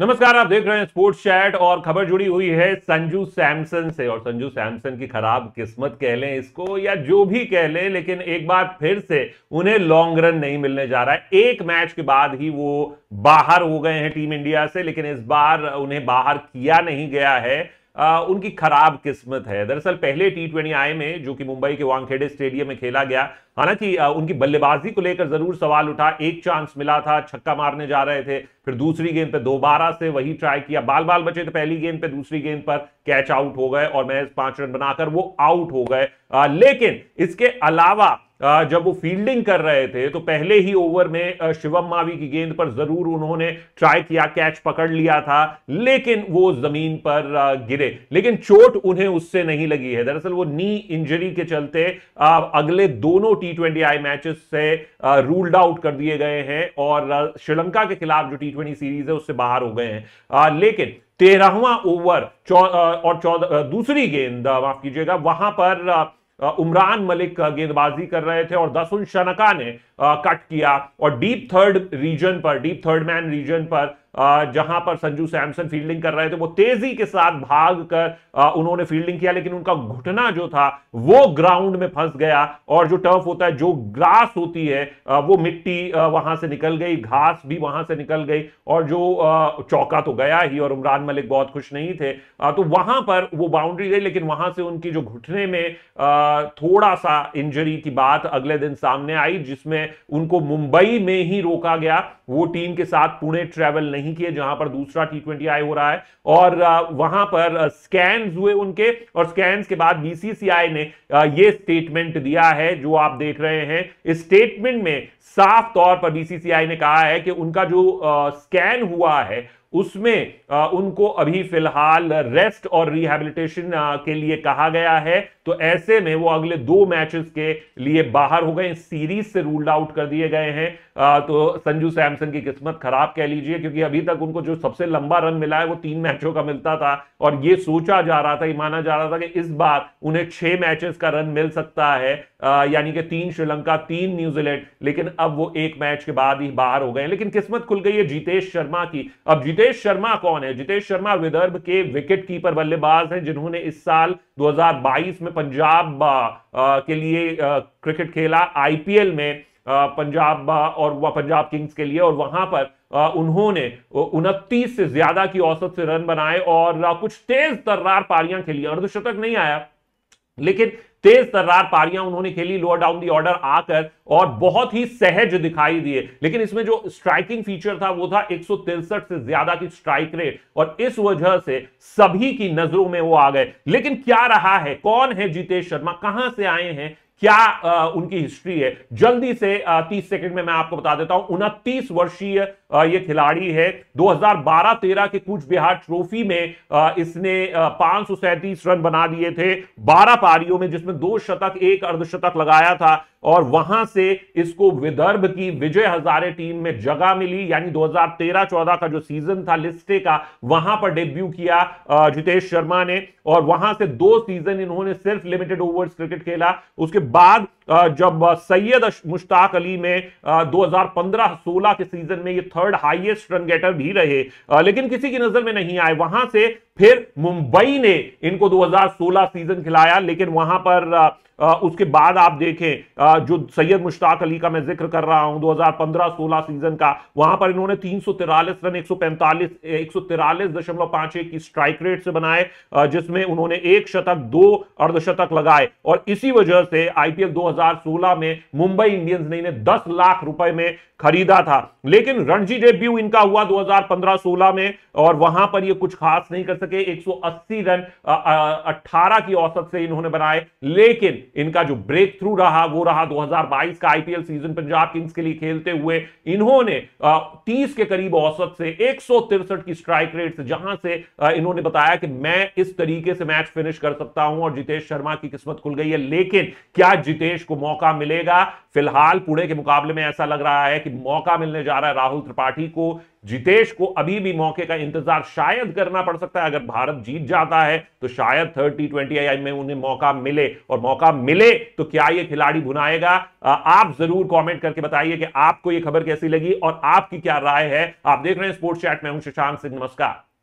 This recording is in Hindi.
नमस्कार आप देख रहे हैं स्पोर्ट्स चैट और खबर जुड़ी हुई है संजू सैमसन से और संजू सैमसन की खराब किस्मत कह लें इसको या जो भी कह लें लेकिन एक बार फिर से उन्हें लॉन्ग रन नहीं मिलने जा रहा है एक मैच के बाद ही वो बाहर हो गए हैं टीम इंडिया से लेकिन इस बार उन्हें बाहर किया नहीं गया है आ, उनकी खराब किस्मत है दरअसल पहले टी ट्वेंटी आई में जो कि मुंबई के वांगखेड़े स्टेडियम में खेला गया हालांकि उनकी बल्लेबाजी को लेकर जरूर सवाल उठा एक चांस मिला था छक्का मारने जा रहे थे फिर दूसरी गेंद पे दोबारा से वही ट्राई किया बाल बाल बचे तो पहली गेंद पे दूसरी गेंद पर कैच आउट हो गए और मैच पांच रन बनाकर वो आउट हो गए लेकिन इसके अलावा जब वो फील्डिंग कर रहे थे तो पहले ही ओवर में शिवम मावी की गेंद पर जरूर उन्होंने ट्राई किया कैच पकड़ लिया था लेकिन वो जमीन पर गिरे लेकिन चोट उन्हें उससे नहीं लगी है दरअसल वो नी इंजरी के चलते अगले दोनों टी ट्वेंटी आई मैचेस से रूल्ड आउट कर दिए गए हैं और श्रीलंका के खिलाफ जो टी ट्वेंटी सीरीज है उससे बाहर हो गए हैं लेकिन तेरहवा ओवर और चौदह दूसरी गेंद माफ कीजिएगा वहां पर उमरान मलिक गेंदबाजी कर रहे थे और दसुन शनका ने कट किया और डीप थर्ड रीजन पर डीप थर्ड मैन रीजन पर जहां पर संजू सैमसन फील्डिंग कर रहे थे वो तेजी के साथ भाग कर उन्होंने फील्डिंग किया लेकिन उनका घुटना जो था वो ग्राउंड में फंस गया और जो टर्फ होता है जो ग्रास होती है वो मिट्टी वहां से निकल गई घास भी वहां से निकल गई और जो चौका तो गया ही और उमरान मलिक बहुत खुश नहीं थे तो वहां पर वो बाउंड्री गई लेकिन वहां से उनकी जो घुटने में थोड़ा सा इंजरी की बात अगले दिन सामने आई जिसमें उनको मुंबई में ही रोका गया वो टीम के साथ पुणे ट्रेवल नहीं नहीं किए जहां पर दूसरा टी ट्वेंटी आई हो रहा है और वहां पर स्कैन हुए उनके और स्कैन के बाद बीसीसीआई ने ये स्टेटमेंट दिया है जो आप देख रहे हैं इस स्टेटमेंट में साफ तौर पर बीसीसीआई ने कहा है कि उनका जो स्कैन हुआ है उसमें आ, उनको अभी फिलहाल रेस्ट और रिहेबिलिटेशन के लिए कहा गया है तो ऐसे में वो अगले दो मैचेस के लिए बाहर हो गए सीरीज से रूल्ड आउट कर दिए गए हैं तो संजू सैमसन की किस्मत खराब कह लीजिए क्योंकि अभी तक उनको जो सबसे लंबा रन मिला है वो तीन मैचों का मिलता था और ये सोचा जा रहा था ये माना जा रहा था कि इस बार उन्हें छह मैचेस का रन मिल सकता है यानी कि तीन श्रीलंका तीन न्यूजीलैंड लेकिन अब वो एक मैच के बाद ही बाहर हो गए लेकिन किस्मत खुल गई है जीतेश शर्मा की अब जीतेश शर्मा कौन है जीतेश शर्मा विदर्भ के विकेट कीपर बल्लेबाज हैं जिन्होंने इस साल 2022 में पंजाब के लिए क्रिकेट खेला आईपीएल में पंजाब और वह पंजाब किंग्स के लिए और वहां पर उन्होंने उनतीस से ज्यादा की औसत से रन बनाए और कुछ तेज तर्रार पारियां खेली अर्धशतक तो नहीं आया लेकिन तेज तर्रार पारियां उन्होंने खेली लोअर डाउन दी ऑर्डर आकर और बहुत ही सहज दिखाई दिए लेकिन इसमें जो स्ट्राइकिंग फीचर था वो था एक से ज्यादा की स्ट्राइक रेट और इस वजह से सभी की नजरों में वो आ गए लेकिन क्या रहा है कौन है जीतेश शर्मा कहां से आए हैं क्या आ, उनकी हिस्ट्री है जल्दी से आ, 30 सेकंड में मैं आपको बता देता हूं उनतीस वर्षीय ये खिलाड़ी है 2012-13 के कुछ बिहार ट्रॉफी में आ, इसने पांच रन बना दिए थे 12 पारियों में जिसमें दो शतक एक अर्धशतक लगाया था और वहां से इसको विदर्भ की विजय हजारे टीम में जगह मिली यानी 2013-14 का जो सीजन था लिस्टे का वहां पर डेब्यू किया जितेश शर्मा ने और वहां से दो सीजन इन्होंने सिर्फ लिमिटेड ओवर्स क्रिकेट खेला उसके बाद जब सैयद मुश्ताक अली में 2015-16 के सीजन में ये थर्ड हाईएस्ट रन गेटर भी रहे लेकिन किसी की नजर में नहीं आए वहां से फिर मुंबई ने इनको 2016 सीजन खिलाया लेकिन वहां पर उसके बाद आप देखें जो सैयद मुश्ताक अली का मैं जिक्र कर रहा हूं 2015-16 सीजन का वहां पर इन्होंने तीन रन एक सौ की स्ट्राइक रेट से बनाए जिसमें उन्होंने एक शतक दो अर्धशतक लगाए और इसी वजह से आईपीएल 2016 में मुंबई इंडियंस ने इन्हें 10 लाख रुपए में खरीदा था लेकिन रणजी डेब्यू इनका हुआ 2015-16 में और वहां पर ये कुछ खास नहीं कर सके 180 रन 18 की औसत से इन्होंने बनाए लेकिन इनका जो ब्रेक थ्रू रहा वो रहा 2022 का आईपीएल सीजन पंजाब किंग्स के लिए खेलते हुए इन्होंने तीस के करीब औसत से एक की स्ट्राइक रेट से जहां से इन्होंने बताया कि मैं इस तरीके से मैच फिनिश कर सकता हूं और जितेश शर्मा की किस्मत खुल गई है लेकिन क्या जितेश को मौका मिलेगा फिलहाल पुणे के मुकाबले में ऐसा लग रहा है कि मौका मिलने जा रहा है राहुल त्रिपाठी को जितेश को अभी भी मौके का इंतजार शायद करना पड़ सकता है अगर भारत जीत जाता है तो शायद थर्ड टी ट्वेंटी आई में उन्हें मौका मिले और मौका मिले तो क्या ये खिलाड़ी भुनाएगा आप जरूर कमेंट करके बताइए कि आपको ये खबर कैसी लगी और आपकी क्या राय है आप देख रहे हैं स्पोर्ट्स चैट में हूं शशांक सिंह नमस्कार